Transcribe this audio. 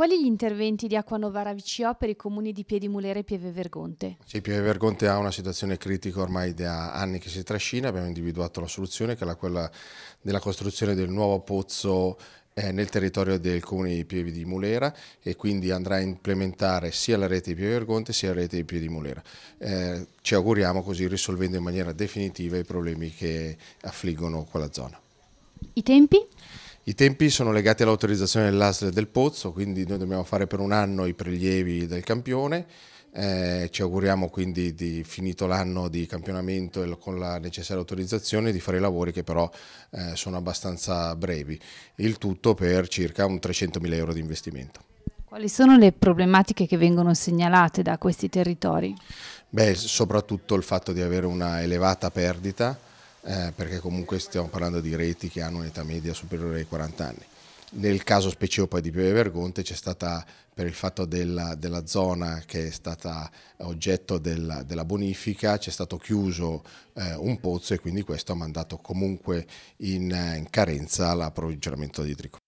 Quali gli interventi di Acquanovara VCO per i comuni di Piedimulere e Pieve Vergonte? Sì, Pieve Vergonte ha una situazione critica ormai da anni che si trascina, abbiamo individuato la soluzione che è quella della costruzione del nuovo pozzo eh, nel territorio del comune di Pievi di Mulera e quindi andrà a implementare sia la rete di Pievi Vergonte sia la rete di Pievi di Mulera. Eh, ci auguriamo così risolvendo in maniera definitiva i problemi che affliggono quella zona. I tempi? I tempi sono legati all'autorizzazione dell'ASL del Pozzo, quindi noi dobbiamo fare per un anno i prelievi del campione. Eh, ci auguriamo quindi di finito l'anno di campionamento e con la necessaria autorizzazione di fare i lavori che però eh, sono abbastanza brevi, il tutto per circa un 300.000 euro di investimento. Quali sono le problematiche che vengono segnalate da questi territori? Beh, soprattutto il fatto di avere una elevata perdita, eh, perché comunque stiamo parlando di reti che hanno un'età media superiore ai 40 anni. Nel caso specifico poi di Pieve Vergonte c'è stata, per il fatto della, della, zona che è stata oggetto della, della bonifica, c'è stato chiuso eh, un pozzo e quindi questo ha mandato comunque in, eh, in carenza l'approvvigionamento di idrico.